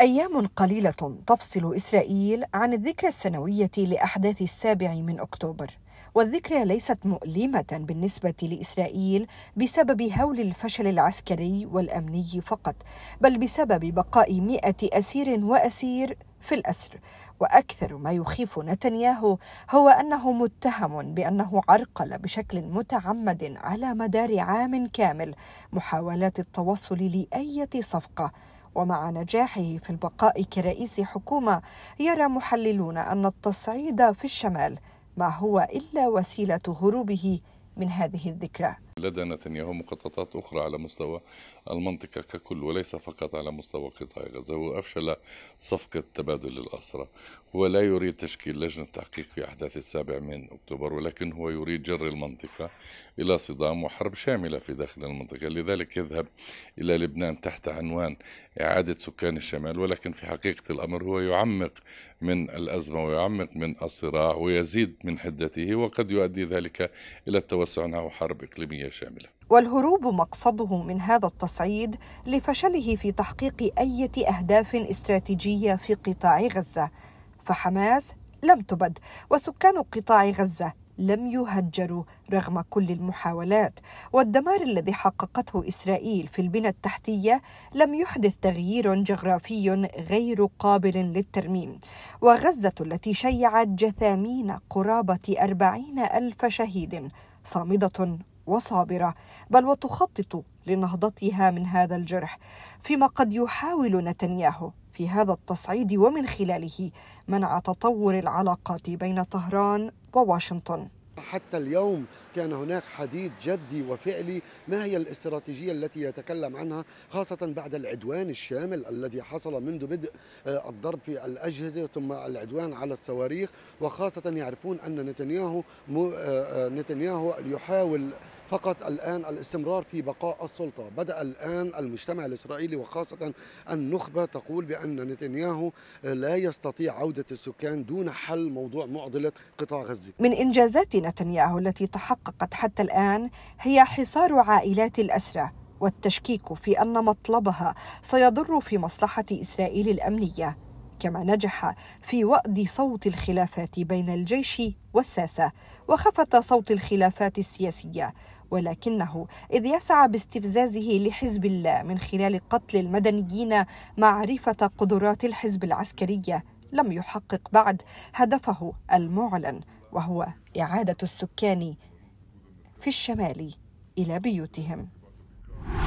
أيام قليلة تفصل إسرائيل عن الذكرى السنوية لأحداث السابع من أكتوبر، والذكرى ليست مؤلمة بالنسبة لإسرائيل بسبب هول الفشل العسكري والأمني فقط، بل بسبب بقاء مئة أسير وأسير في الأسر، وأكثر ما يخيف نتنياهو هو أنه متهم بأنه عرقل بشكل متعمد على مدار عام كامل محاولات التوصل لأية صفقة ومع نجاحه في البقاء كرئيس حكومه يرى محللون ان التصعيد في الشمال ما هو الا وسيله هروبه من هذه الذكرى لدى نتنياهو مخططات أخرى على مستوى المنطقة ككل وليس فقط على مستوى قطاع غزة هو أفشل صفقة تبادل الأسرى هو لا يريد تشكيل لجنة تحقيق في أحداث السابع من أكتوبر ولكن هو يريد جر المنطقة إلى صدام وحرب شاملة في داخل المنطقة لذلك يذهب إلى لبنان تحت عنوان إعادة سكان الشمال ولكن في حقيقة الأمر هو يعمق من الأزمة ويعمق من الصراع ويزيد من حدته وقد يؤدي ذلك إلى التوسع نحو حرب إقليمية عالمية شاملة والهروب مقصده من هذا التصعيد لفشله في تحقيق أي أهداف استراتيجية في قطاع غزة فحماس لم تبد وسكان قطاع غزة لم يهجروا رغم كل المحاولات والدمار الذي حققته إسرائيل في البنى التحتية لم يحدث تغيير جغرافي غير قابل للترميم وغزة التي شيعت جثامين قرابة أربعين ألف شهيد صامدة وصابرة بل وتخطط لنهضتها من هذا الجرح فيما قد يحاول نتنياهو في هذا التصعيد ومن خلاله منع تطور العلاقات بين طهران وواشنطن حتى اليوم كان هناك حديث جدي وفعلي ما هي الاستراتيجيه التي يتكلم عنها خاصه بعد العدوان الشامل الذي حصل منذ بدء آه، الضرب في الاجهزه ثم العدوان على الصواريخ وخاصه يعرفون ان نتنياهو آه، آه، نتنياهو يحاول فقط الآن الاستمرار في بقاء السلطة بدأ الآن المجتمع الإسرائيلي وخاصة النخبة تقول بأن نتنياهو لا يستطيع عودة السكان دون حل موضوع معضلة قطاع غزة من إنجازات نتنياهو التي تحققت حتى الآن هي حصار عائلات الأسرى والتشكيك في أن مطلبها سيضر في مصلحة إسرائيل الأمنية كما نجح في وأد صوت الخلافات بين الجيش والساسة وخفت صوت الخلافات السياسية ولكنه إذ يسعى باستفزازه لحزب الله من خلال قتل المدنيين معرفة قدرات الحزب العسكرية لم يحقق بعد هدفه المعلن وهو إعادة السكان في الشمال إلى بيوتهم